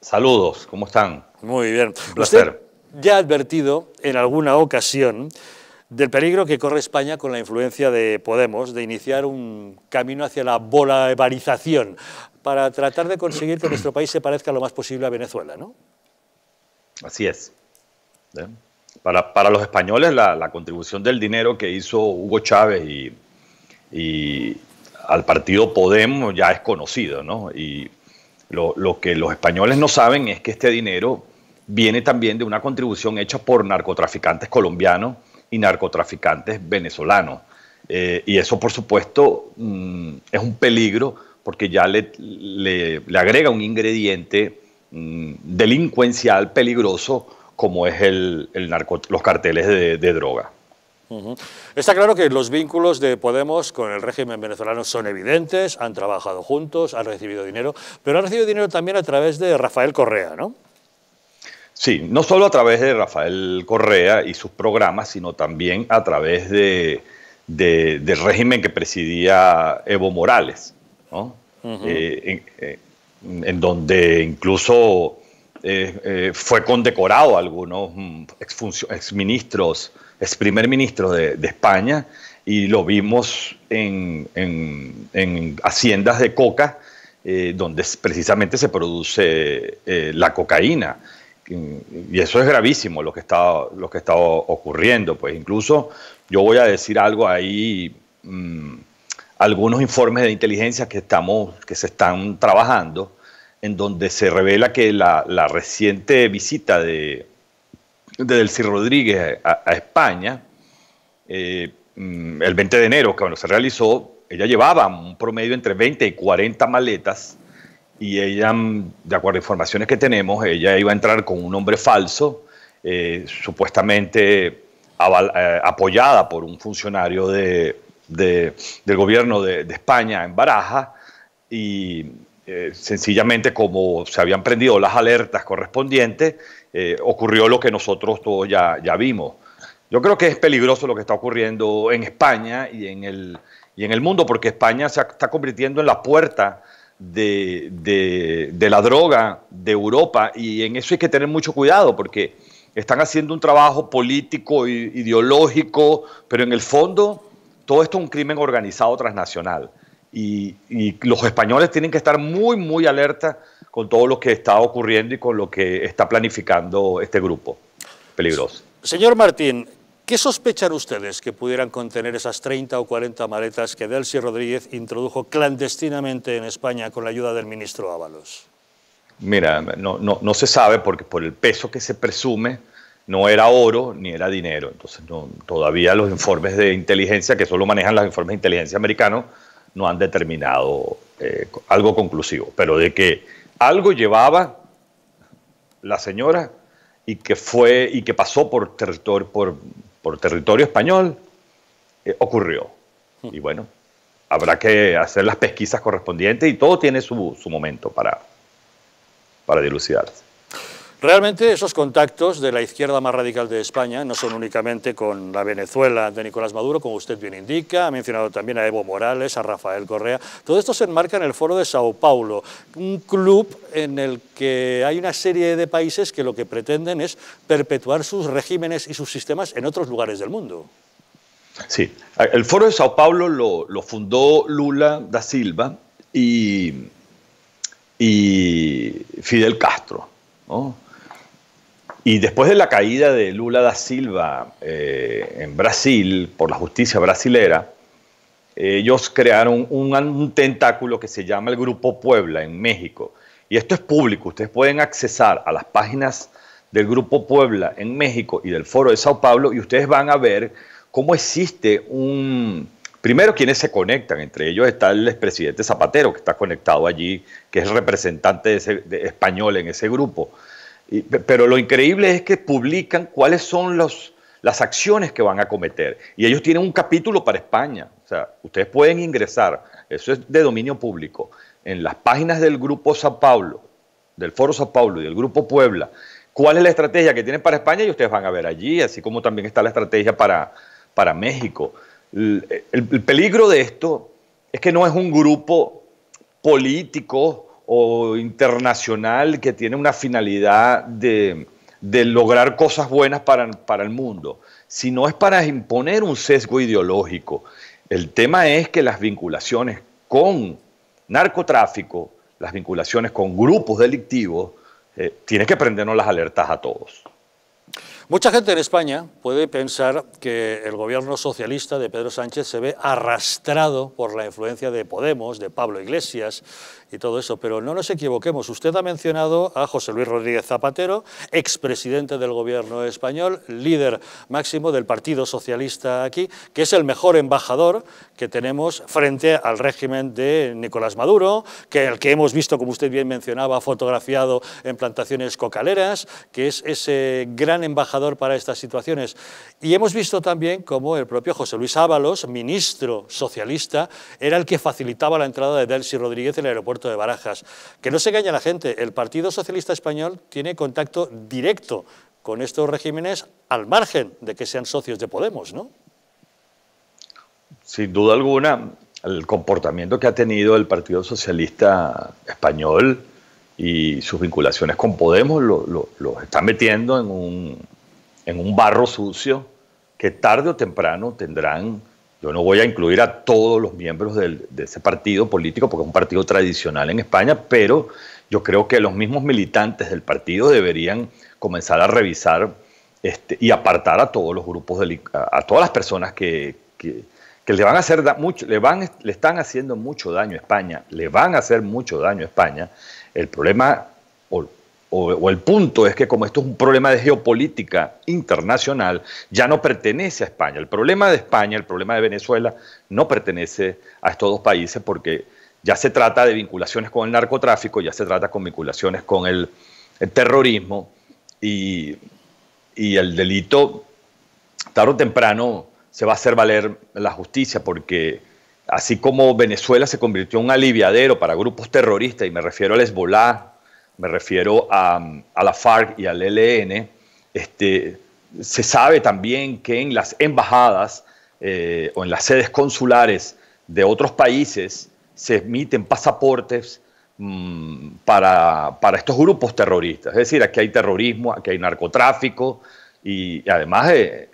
Saludos, ¿cómo están? Muy bien. ya ha advertido en alguna ocasión del peligro que corre España con la influencia de Podemos de iniciar un camino hacia la bolivarización para tratar de conseguir que nuestro país se parezca lo más posible a Venezuela, ¿no? Así es. Para, los españoles la, contribución del dinero que hizo Hugo Chávez y, al partido Podemos ya es conocido, ¿no? Y lo, que los españoles no saben es que este dinero viene también de una contribución hecha por narcotraficantes colombianos y narcotraficantes venezolanos. Eh, y eso, por supuesto, mm, es un peligro porque ya le, agrega un ingrediente mm, delincuencial peligroso como es el, los carteles de droga. Está claro que los vínculos de Podemos con el régimen venezolano son evidentes, han trabajado juntos, han recibido dinero, pero han recibido dinero también a través de Rafael Correa, ¿no? Sí, no solo a través de Rafael Correa y sus programas, sino también a través del régimen que presidía Evo Morales, eh, eh, en donde incluso eh, eh, fue condecorado a algunos mm, exministros, ex primer ministro de, España, y lo vimos en, haciendas de coca, eh, donde precisamente se produce la cocaína. Y eso es gravísimo lo que, está, lo que ocurriendo. Pues incluso yo voy a decir algo ahí, mm, algunos informes de inteligencia que, estamos, que se están trabajando en donde se revela que la, la reciente visita de, de Delcy Rodríguez a, España, eh, mm, el 20 de enero, cuando se realizó, ella llevaba un promedio entre 20 y 40 maletas y ella, mm, de acuerdo a informaciones que tenemos, ella iba a entrar con un nombre falso, eh, supuestamente eh, apoyada por un funcionario de, de, del gobierno de, de España en Baraja, y eh, sencillamente como se habían prendido las alertas correspondientes, eh, ocurrió lo que nosotros todos ya, vimos. Yo creo que es peligroso lo que está ocurriendo en España y en el, mundo, porque España se está convirtiendo en la puerta de, de la droga de Europa y en eso hay que tener mucho cuidado, porque están haciendo un trabajo político, ideológico, pero en el fondo todo esto es un crimen organizado transnacional y, los españoles tienen que estar muy, muy alerta con todo lo que está ocurriendo y con lo que está planificando este grupo peligroso. Señor Martín, ¿qué sospechan ustedes que pudieran contener esas 30 o 40 maletas que Delcy Rodríguez introdujo clandestinamente en España con la ayuda del ministro Ábalos? Mira, no, no, no se sabe porque por el peso que se presume no era oro ni era dinero. Entonces todavía los informes de inteligencia, que solo manejan los informes de inteligencia americanos, no han determinado eh, algo conclusivo, pero de que algo llevaba la señora y que fue y que pasó por territorio, por, territorio español, eh, ocurrió. Hmm. Y bueno, habrá que hacer las pesquisas correspondientes y todo tiene su, su momento para, para dilucidarse. Realmente esos contactos de la izquierda más radical de España no son únicamente con la Venezuela de Nicolás Maduro, como usted bien indica, ha mencionado también a Evo Morales, a Rafael Correa, todo esto se enmarca en el foro de Sao Paulo, un club en el que hay una serie de países que lo que pretenden es perpetuar sus regímenes y sus sistemas en otros lugares del mundo. Sí, el foro de Sao Paulo lo, fundó Lula da Silva y, y Fidel Castro. ¿no? Y después de la caída de Lula da Silva eh, en Brasil por la justicia brasilera, eh, ellos crearon un, tentáculo que se llama el Grupo Puebla en México. Y esto es público, ustedes pueden accesar a las páginas del Grupo Puebla en México y del Foro de Sao Paulo y ustedes van a ver cómo existe un... Primero, quienes se conectan, entre ellos está el expresidente Zapatero, que está conectado allí, que es representante de español en ese grupo pero lo increíble es que publican cuáles son las acciones que van a cometer. Y ellos tienen un capítulo para España. O sea, ustedes pueden ingresar, eso es de dominio público, en las páginas del Grupo Sao Paulo, del Foro Sao Paulo y del Grupo Puebla, cuál es la estrategia que tienen para España y ustedes van a ver allí, así como también está la estrategia para, para México. el peligro de esto es que no es un grupo político o internacional que tiene una finalidad de, lograr cosas buenas para, el mundo, Si no es para imponer un sesgo ideológico. El tema es que las vinculaciones con narcotráfico, las vinculaciones con grupos delictivos, eh, tiene que prendernos las alertas a todos. Mucha gente en España puede pensar que el gobierno socialista de Pedro Sánchez se ve arrastrado por la influencia de Podemos, de Pablo Iglesias y todo eso, pero no nos equivoquemos. Usted ha mencionado a José Luis Rodríguez Zapatero, expresidente del gobierno español, líder máximo del Partido Socialista aquí, que es el mejor embajador que tenemos frente al régimen de Nicolás Maduro, que el que hemos visto, como usted bien mencionaba, fotografiado en plantaciones cocaleras, que es ese gran embajador para estas situaciones. Y hemos visto también cómo el propio José Luis Ábalos, ministro socialista, era el que facilitaba la entrada de Delcy Rodríguez en el aeropuerto de Barajas. Que no se engañe la gente, el Partido Socialista Español tiene contacto directo con estos regímenes al margen de que sean socios de Podemos, ¿no? Sin duda alguna, el comportamiento que ha tenido el Partido Socialista Español y sus vinculaciones con Podemos los lo, lo metiendo en un en un barro sucio que tarde o temprano tendrán, yo no voy a incluir a todos los miembros de ese partido político, porque es un partido tradicional en España, pero yo creo que los mismos militantes del partido deberían comenzar a revisar este, y apartar a todos los grupos, de, a, todas las personas que, le van a hacer mucho, le, van, le están haciendo mucho daño a España, le van a hacer mucho daño a España. El problema, o, el punto es que como esto es un problema de geopolítica internacional, ya no pertenece a España. El problema de España, el problema de Venezuela, no pertenece a estos dos países porque ya se trata de vinculaciones con el narcotráfico, ya se trata con vinculaciones con el, terrorismo y, y, el delito, tarde o temprano, se va a hacer valer la justicia porque así como Venezuela se convirtió en un aliviadero para grupos terroristas, y me refiero al Hezbollah, me refiero a, la FARC y al ELN, este, se sabe también que en las embajadas eh, o en las sedes consulares de otros países se emiten pasaportes mm, para, estos grupos terroristas. Es decir, aquí hay terrorismo, aquí hay narcotráfico y, además eh,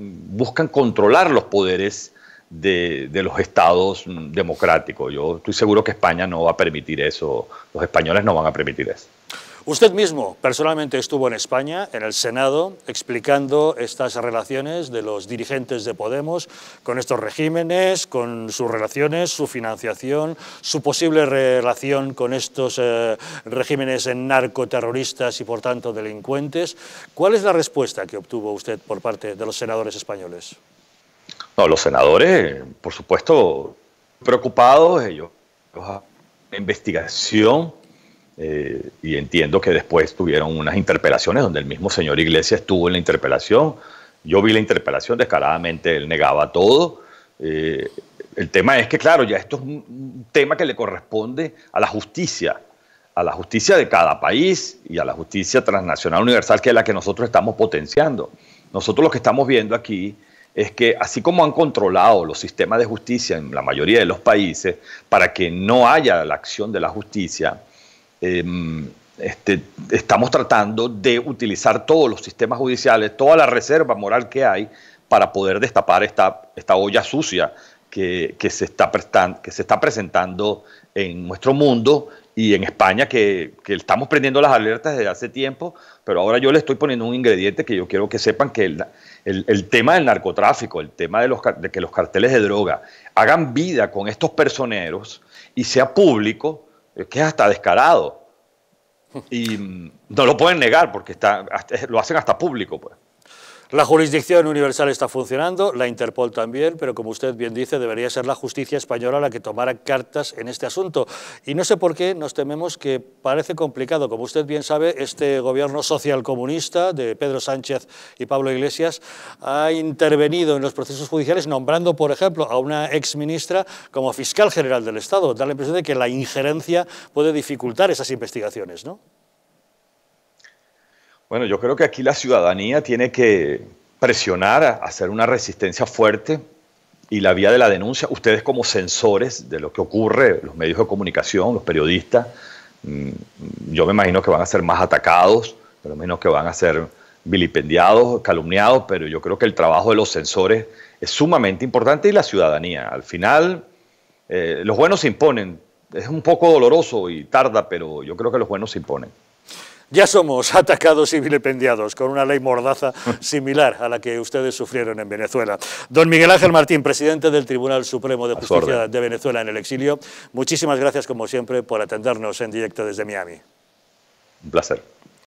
buscan controlar los poderes de, los estados democráticos. Yo estoy seguro que España no va a permitir eso, los españoles no van a permitir eso. Usted mismo personalmente estuvo en España, en el Senado, explicando estas relaciones de los dirigentes de Podemos con estos regímenes, con sus relaciones, su financiación, su posible relación con estos eh, regímenes narcoterroristas y por tanto delincuentes. ¿Cuál es la respuesta que obtuvo usted por parte de los senadores españoles? No, los senadores, por supuesto, preocupados, ellos, investigación eh, y entiendo que después tuvieron unas interpelaciones donde el mismo señor Iglesias estuvo en la interpelación. Yo vi la interpelación, descaradamente él negaba todo. Eh, el tema es que, claro, ya esto es un tema que le corresponde a la justicia, a la justicia de cada país y a la justicia transnacional universal, que es la que nosotros estamos potenciando. Nosotros lo que estamos viendo aquí es que así como han controlado los sistemas de justicia en la mayoría de los países para que no haya la acción de la justicia, em, este, estamos tratando de utilizar todos los sistemas judiciales, toda la reserva moral que hay para poder destapar esta, esta olla sucia que, se está que se está presentando en nuestro mundo y en España que, estamos prendiendo las alertas desde hace tiempo, pero ahora yo le estoy poniendo un ingrediente que yo quiero que sepan que el, el, tema del narcotráfico, el tema de, los, que los carteles de droga hagan vida con estos personeros y sea público, es que es hasta descarado. Y mm, no lo pueden negar porque está, lo hacen hasta público. Pues. La jurisdicción universal está funcionando, la Interpol también, pero como usted bien dice, debería ser la justicia española la que tomara cartas en este asunto. Y no sé por qué nos tememos que parece complicado. Como usted bien sabe, este gobierno socialcomunista de Pedro Sánchez y Pablo Iglesias ha intervenido en los procesos judiciales nombrando, por ejemplo, a una exministra como fiscal general del Estado. Da la impresión de que la injerencia puede dificultar esas investigaciones, ¿no? Bueno, yo creo que aquí la ciudadanía tiene que presionar, hacer una resistencia fuerte y la vía de la denuncia. Ustedes como sensores de lo que ocurre, los medios de comunicación, los periodistas, mm, yo me imagino que van a ser más atacados, pero menos que van a ser vilipendiados, calumniados, pero yo creo que el trabajo de los sensores es sumamente importante y la ciudadanía. Al final, eh, los buenos se imponen. Es un poco doloroso y tarda, pero yo creo que los buenos se imponen. Ya somos atacados y vilipendiados con una ley mordaza similar a la que ustedes sufrieron en Venezuela. Don Miguel Ángel Martín, presidente del Tribunal Supremo de Justicia de Venezuela en el exilio, muchísimas gracias como siempre por atendernos en directo desde Miami. Un placer.